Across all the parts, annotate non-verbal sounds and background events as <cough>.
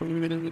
Bienvenidos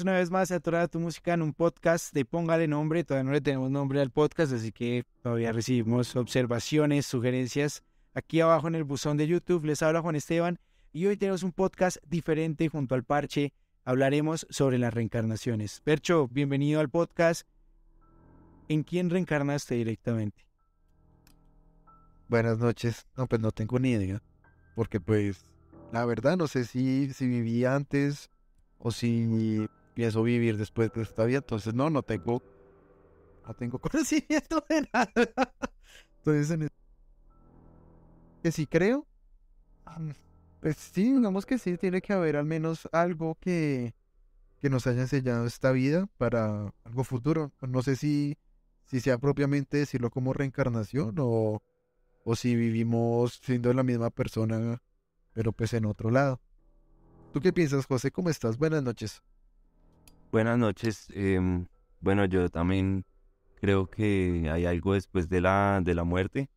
una vez más a Torada tu Música en un podcast de Póngale Nombre. Todavía no le tenemos nombre al podcast, así que todavía recibimos observaciones, sugerencias aquí abajo en el buzón de YouTube. Les habla Juan Esteban y hoy tenemos un podcast diferente junto al Parche hablaremos sobre las reencarnaciones. Percho, bienvenido al podcast. ¿En quién reencarnaste directamente? Buenas noches. No, pues no tengo ni idea. Porque pues, la verdad no sé si, viví antes o si pienso vivir después de esta vida. Entonces, no, no tengo, no tengo <laughs> conocimiento de nada. Entonces, en que sí creo, mm, pues sí, digamos que sí, tiene que haber al menos algo que, que nos haya enseñado esta vida para algo futuro. No sé si, si sea propiamente decirlo como reencarnación o, o si vivimos siendo la misma persona, pero pues en otro lado. ¿Tú qué piensas, José? ¿Cómo estás? Buenas noches. Buenas noches. Em, bueno, yo también creo que hay algo después de la, de la muerte,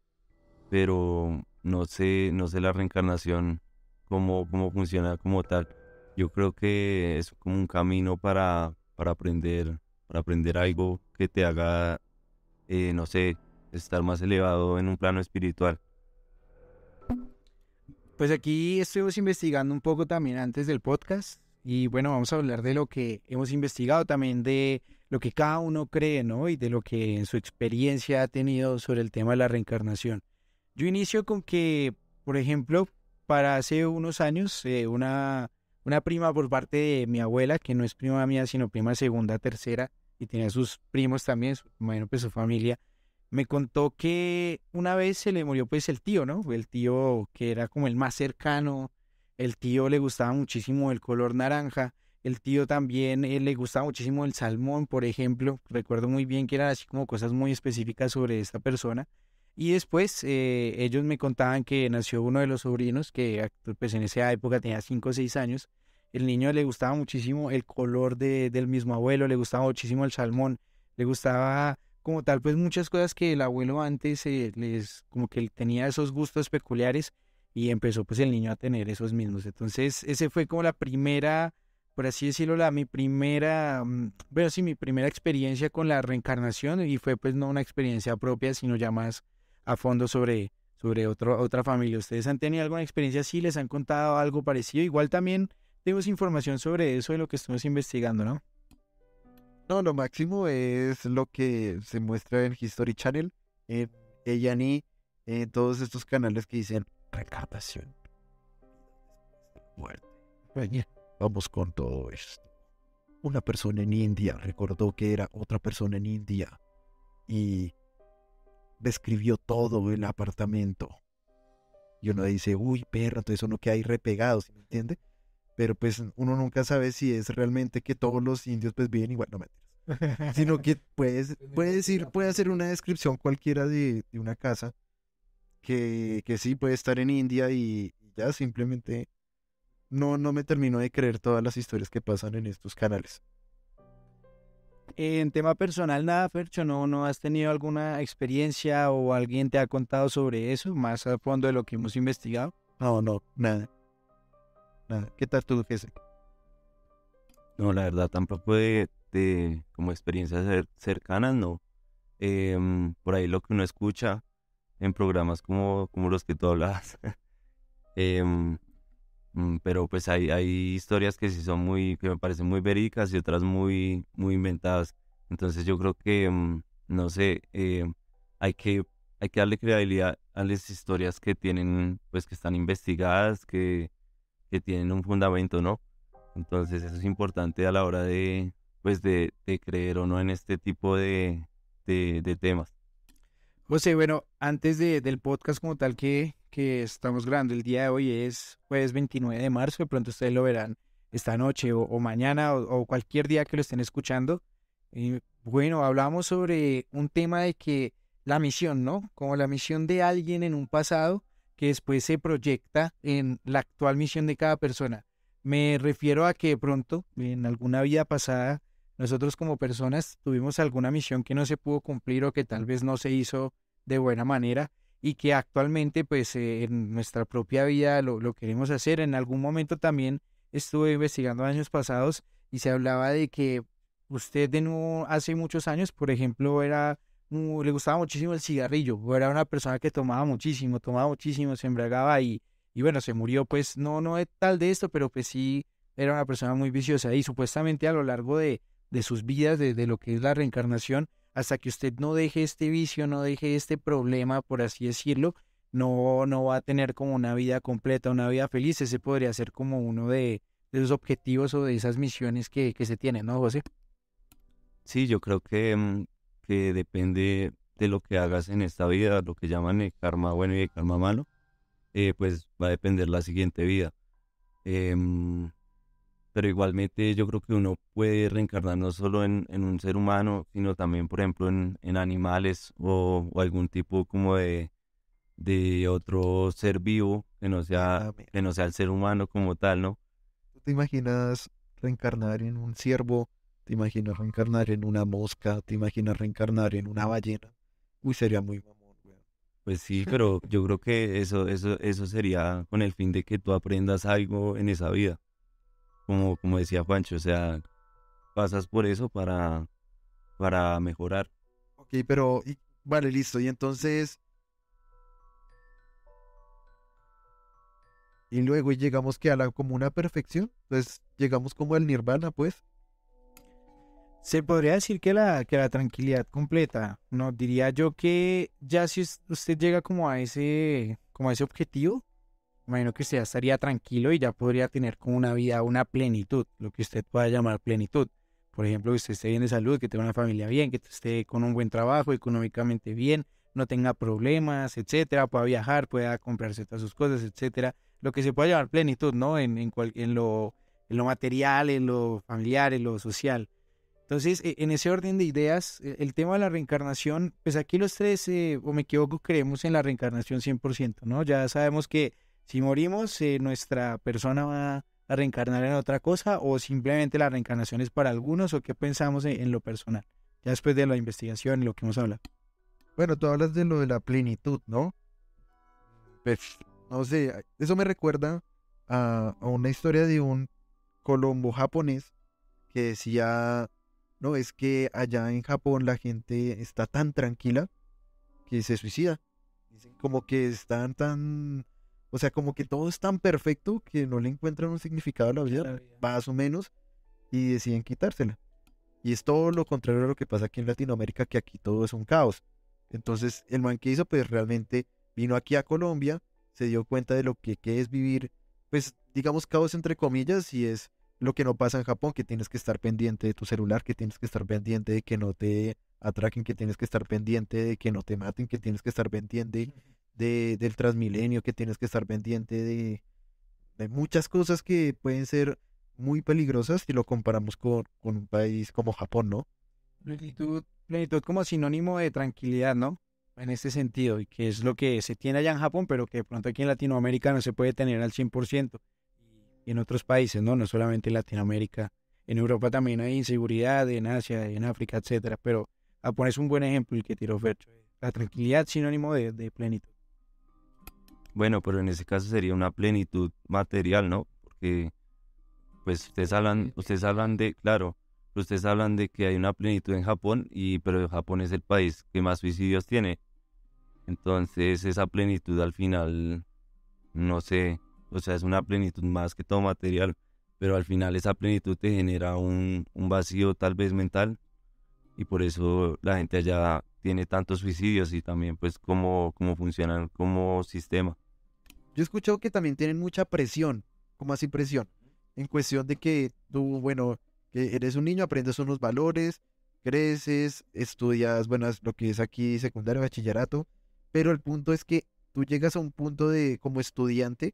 pero no sé, no sé la reencarnación cómo, cómo funciona como tal. Yo creo que es como un camino para, para aprender, para aprender algo que te haga, eh, no sé, estar más elevado en un plano espiritual. Pues aquí estuvimos investigando un poco también antes del podcast y bueno, vamos a hablar de lo que hemos investigado también, de lo que cada uno cree, ¿no? Y de lo que en su experiencia ha tenido sobre el tema de la reencarnación. Yo inicio con que, por ejemplo, para hace unos años eh, una, una prima por parte de mi abuela, que no es prima mía, sino prima segunda, tercera, y tenía sus primos también, su, bueno, pues su familia, me contó que una vez se le murió pues el tío, ¿no? El tío que era como el más cercano, el tío le gustaba muchísimo el color naranja, el tío también eh, le gustaba muchísimo el salmón, por ejemplo, recuerdo muy bien que eran así como cosas muy específicas sobre esta persona, y después eh, ellos me contaban que nació uno de los sobrinos, que ah, pues en esa época tenía 5 o 6 años. El niño le gustaba muchísimo el color del mismo abuelo, le gustaba muchísimo el salmón, le gustaba como tal, pues muchas cosas que el abuelo antes eh, les, como que tenía esos gustos peculiares y empezó pues el niño a tener esos mismos. Entonces, ese fue como la primera, por así decirlo, la mi primera, mm, bueno, sí, mi primera experiencia con la reencarnación y fue pues no una experiencia propia, sino ya más a fondo sobre, sobre otra familia. ¿Ustedes han tenido alguna experiencia así? ¿Les han contado algo parecido? Igual también tenemos información sobre eso de lo que estamos investigando, ¿no? No, lo máximo es lo que se muestra en History Channel, en eh, Eyani, en eh, todos estos canales que dicen recartación. Muerte. Bueno, vamos con todo esto. Una persona en India recordó que era otra persona en India y describió todo el apartamento. Y uno dice, uy, perro, entonces uno queda ahí repegado, me entiende? Pero pues uno nunca sabe si es realmente que todos los indios pues viven igual, no entiendes. Sino que <laughs> puedes, decir, puede hacer una descripción cualquiera de, una casa que, que, sí puede estar en India y ya simplemente no, no me termino de creer todas las historias que pasan en estos canales. En tema personal, nada, Fercho, ¿no, ¿no has tenido alguna experiencia o alguien te ha contado sobre eso, más a fondo de lo que hemos investigado? No, no, nada. Nada. ¿Qué tal tú, Jesse? No, la verdad, tampoco de, de como experiencias cercanas, no. Em, por ahí lo que uno escucha en programas como, como los que tú hablas <laughs> em, Mm, pero pues hay, hay historias que sí son muy, que me parecen muy verídicas y otras muy, muy inventadas. Entonces yo creo que, mm, no sé, eh, hay, que, hay que darle credibilidad a las historias que tienen, pues que están investigadas, que, que tienen un fundamento, ¿no? Entonces eso es importante a la hora de, pues de, creer o no en este tipo de, temas. José, bueno, antes del podcast como tal que, que estamos grabando el día de hoy es jueves 29 de marzo, de pronto ustedes lo verán esta noche o, mañana o, cualquier día que lo estén escuchando. bueno, hablamos sobre un tema de que la misión, ¿no? Como la misión de alguien en un pasado que después se proyecta en la actual misión de cada persona. Me refiero a que pronto en alguna vida pasada nosotros como personas tuvimos alguna misión que no se pudo cumplir o que tal vez no se hizo de buena manera y que actualmente pues eh, en nuestra propia vida lo, queremos hacer. En algún momento también estuve investigando años pasados y se hablaba de que usted de nuevo hace muchos años, por ejemplo, era le gustaba muchísimo el cigarrillo, o era una persona que tomaba muchísimo, tomaba muchísimo, se embragaba y, y bueno, se murió pues no, no es tal de esto, pero pues sí era una persona muy viciosa y supuestamente a lo largo de, sus vidas, de lo que es la reencarnación, hasta que usted no deje este vicio, no deje este problema, por así decirlo, no, no va a tener como una vida completa, una vida feliz. Ese podría ser como uno de, los objetivos o de esas misiones que, se tienen, ¿no, José? Sí, yo creo que, mm, que depende de lo que hagas en esta vida, lo que llaman el karma bueno y el karma malo, eh, pues va a depender la siguiente vida. Em, pero igualmente yo creo que uno puede reencarnar no solo en, en un ser humano, sino también, por ejemplo, en, en animales o, algún tipo como de, de otro ser vivo que no, sea, ah, que no sea el ser humano como tal, ¿no? te imaginas reencarnar en un ciervo? ¿Te imaginas reencarnar en una mosca? ¿Te imaginas reencarnar en una ballena? Uy, sería muy mamón, Pues sí, <laughs> pero yo creo que eso, eso, eso sería con el fin de que tú aprendas algo en esa vida como, decía Pancho, o sea, pasas por eso para, para mejorar. Ok, pero vale, listo. Y entonces. Y luego llegamos que a la como una perfección. Pues llegamos como al nirvana, pues. Se podría decir que la, que la tranquilidad completa. No, diría yo que ya si usted llega como a ese, como a ese objetivo, imagino que usted ya estaría tranquilo y ya podría tener como una vida, una plenitud, lo que usted pueda llamar plenitud. Por ejemplo, que usted esté bien de salud, que tenga una familia bien, que esté con un buen trabajo, económicamente bien, no tenga problemas, etcétera, pueda viajar, pueda comprarse todas sus cosas, etcétera. Lo que se pueda llamar plenitud, ¿no? En, en, lo, lo material, en lo familiar, en lo social. Entonces, e, en ese orden de ideas, e, el tema de la reencarnación, pues aquí los tres, eh, o me equivoco, creemos en la reencarnación 100%, ¿no? Ya sabemos que si morimos, eh, nuestra persona va a reencarnar en otra cosa o simplemente la reencarnación es para algunos o qué pensamos e, en, lo personal, ya después de la investigación y lo que hemos hablado. Bueno, tú hablas de lo de la plenitud, ¿no? Pues, no sé, eso me recuerda a, a una historia de un colombo japonés que decía, no, es que allá en Japón la gente está tan tranquila que se suicida. como que están tan o sea, como que todo es tan perfecto que no le encuentran un significado a la vida, más o menos, y deciden quitársela. Y es todo lo contrario a lo que pasa aquí en Latinoamérica, que aquí todo es un caos. Entonces, el man que hizo, pues realmente vino aquí a Colombia, se dio cuenta de lo que, que es vivir, pues digamos caos entre comillas, y es lo que no pasa en Japón, que tienes que estar pendiente de tu celular, que tienes que estar pendiente de que no te atraquen, que tienes que estar pendiente de que no te maten, que tienes que estar pendiente del Transmilenio, que tienes que estar pendiente de, muchas cosas que pueden ser muy peligrosas si lo comparamos con, un país como Japón, ¿no? Plenitud, plenitud como sinónimo de tranquilidad, ¿no? En este sentido, y que es lo que se tiene allá en Japón, pero que de pronto aquí en Latinoamérica no se puede tener al 100%, y en otros países, ¿no? No solamente en Latinoamérica, en Europa también hay inseguridad, en Asia, en África, etcétera, pero Japón ah, es un buen ejemplo el que tiró fecho. La tranquilidad sinónimo de plenitud. Bueno, pero en ese caso sería una plenitud material, ¿no? Porque, pues ustedes hablan, ustedes hablan de, claro, ustedes hablan de que hay una plenitud en Japón, y, pero Japón es el país que más suicidios tiene. Entonces esa plenitud al final, no sé, o sea, es una plenitud más que todo material, pero al final esa plenitud te genera un, un vacío tal vez mental y por eso la gente allá tiene tantos suicidios y también pues cómo, cómo funcionan como sistema. Yo he escuchado que también tienen mucha presión, como así presión, en cuestión de que tú, bueno, que eres un niño, aprendes unos valores, creces, estudias, bueno, lo que es aquí secundario, bachillerato, pero el punto es que tú llegas a un punto de como estudiante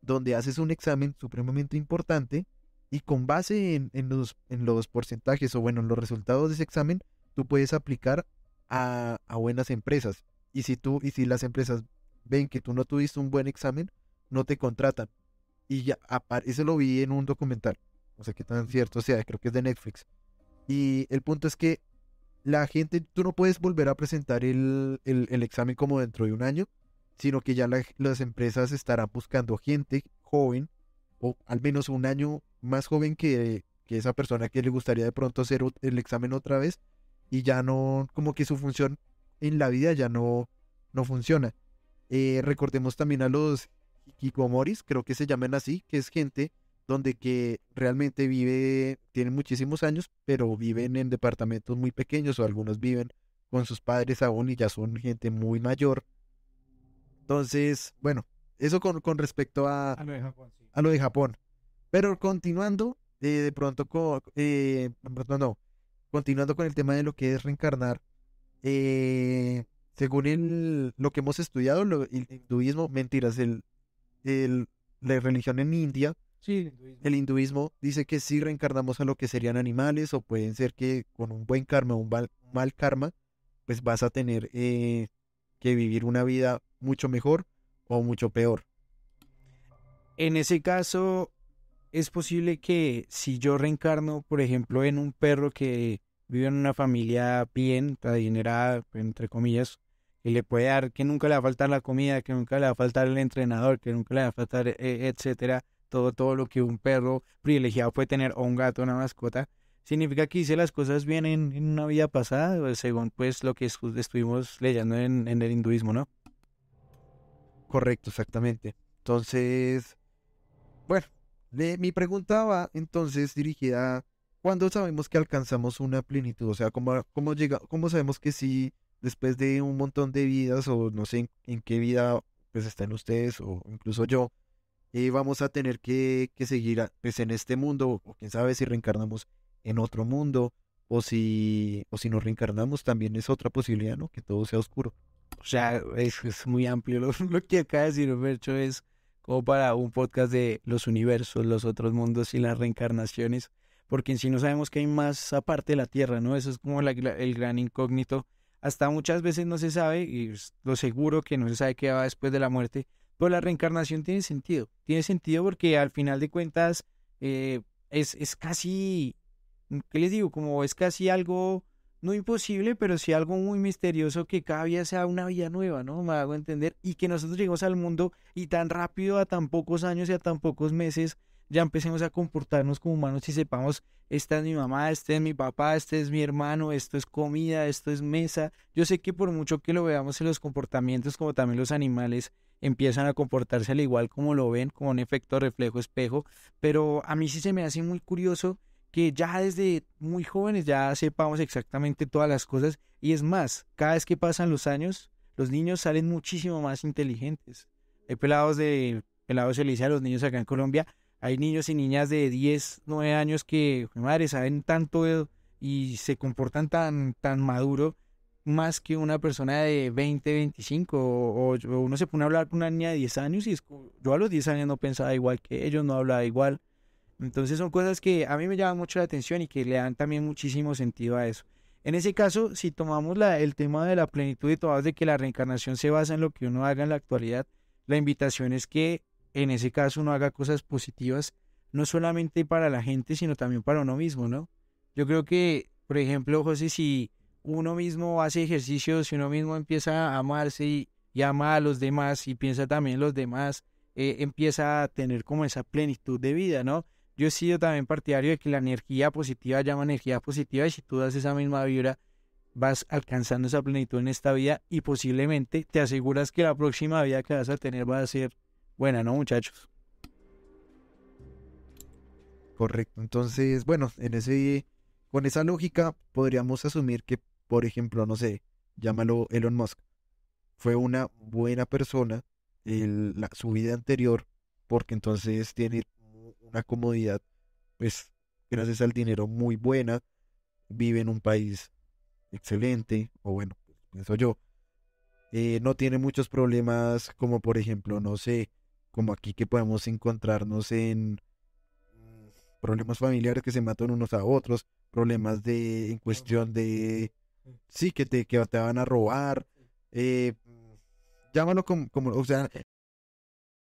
donde haces un examen supremamente importante y con base en, los, en los porcentajes o bueno, en los resultados de ese examen, tú puedes aplicar a, buenas empresas. Y si tú, y si las empresas ven que tú no tuviste un buen examen, no te contratan. Y ya, eso lo vi en un documental. o sea, que tan cierto sea, creo que es de Netflix. Y el punto es que la gente, tú no puedes volver a presentar el, examen como dentro de un año, sino que ya las empresas estarán buscando gente joven, o al menos un año más joven que, que esa persona que le gustaría de pronto hacer el examen otra vez, y ya no, como que su función en la vida ya no, no funciona. Eh, recordemos también a los Kikomoris, creo que se llaman así, que es gente donde que realmente vive, tienen muchísimos años, pero viven en departamentos muy pequeños o algunos viven con sus padres aún y ya son gente muy mayor. Entonces, bueno, eso con, con respecto a, a, lo de Japón, Pero continuando, eh, de pronto, eh, no, continuando con el tema de lo que es reencarnar, eh, según el, lo que hemos estudiado, el hinduismo, mentiras, el, la religión en India, el, hinduismo. dice que si reencarnamos a lo que serían animales o pueden ser que con un buen karma o un mal, karma, pues vas a tener eh, que vivir una vida mucho mejor o mucho peor. En ese caso, es posible que si yo reencarno, por ejemplo, en un perro que vive en una familia bien, adinerada, entre comillas, y le puede dar, que nunca le va a faltar la comida, que nunca le va a faltar el entrenador, que nunca le va a faltar, e, e, etcétera, todo, todo lo que un perro privilegiado puede tener, o un gato, una mascota, significa que hice las cosas bien en, una vida pasada, pues, según pues lo que pues, estuvimos leyendo en, en el hinduismo, ¿no? Correcto, exactamente. Entonces, bueno, mi pregunta va entonces dirigida a cuándo sabemos que alcanzamos una plenitud, o sea, cómo, cómo, llega, cómo sabemos que si después de un montón de vidas o no sé en, qué vida pues están ustedes o incluso yo, eh, vamos a tener que, que seguir pues, en este mundo o quién sabe si reencarnamos en otro mundo o si, o si nos reencarnamos también es otra posibilidad, ¿no? Que todo sea oscuro. O sea, es, muy amplio. <laughs> Lo, que acaba de decir es o para un podcast de los universos, los otros mundos y las reencarnaciones, porque en sí no sabemos que hay más aparte de la Tierra, ¿no? Eso es como el gran incógnito. Hasta muchas veces no se sabe, y lo seguro que no se sabe qué va después de la muerte, pero la reencarnación tiene sentido. Tiene sentido porque al final de cuentas eh, es, es casi, ¿qué les digo? Como es casi algo no imposible, pero sí algo muy misterioso que cada día sea una vida nueva, ¿no? Me hago entender. Y que nosotros llegamos al mundo y tan rápido, a tan pocos años y a tan pocos meses, ya empecemos a comportarnos como humanos y sepamos, esta es mi mamá, este es mi papá, este es mi hermano, esto es comida, esto es mesa. Yo sé que por mucho que lo veamos en los comportamientos, como también los animales empiezan a comportarse al igual como lo ven, como un efecto reflejo espejo, pero a mí sí se me hace muy curioso que ya desde muy jóvenes ya sepamos exactamente todas las cosas. Y es más, cada vez que pasan los años, los niños salen muchísimo más inteligentes. Hay pelados de, pelados se le dice a los niños acá en Colombia, hay niños y niñas de 10, 9 años que, madre, saben tanto y se comportan tan, tan maduro más que una persona de 20, 25, o, uno se pone a hablar con una niña de 10 años y yo a los 10 años no pensaba igual que ellos, no hablaba igual, entonces son cosas que a mí me llaman mucho la atención y que le dan también muchísimo sentido a eso. En ese caso, si tomamos la, el tema de la plenitud y todas de que la reencarnación se basa en lo que uno haga en la actualidad, la invitación es que en ese caso uno haga cosas positivas, no solamente para la gente, sino también para uno mismo, ¿no? Yo creo que, por ejemplo, José, si uno mismo hace ejercicios, si uno mismo empieza a amarse y, ama a los demás y piensa también en los demás, eh, empieza a tener como esa plenitud de vida, ¿no? Yo he sido también partidario de que la energía positiva llama energía positiva y si tú das esa misma vibra, vas alcanzando esa plenitud en esta vida y posiblemente te aseguras que la próxima vida que vas a tener va a ser buena, ¿no, muchachos? Correcto. Entonces, bueno, en ese, con esa lógica podríamos asumir que, por ejemplo, no sé, llámalo Elon Musk, fue una buena persona su vida anterior, porque entonces tiene una comodidad, pues gracias al dinero muy buena, vive en un país excelente, o bueno, pienso yo. Eh, no tiene muchos problemas como por ejemplo, no sé, como aquí que podemos encontrarnos en mm, problemas familiares que se matan unos a otros, problemas de en cuestión de sí que te, que te van a robar, eh, mm, llámalo como, como, o sea,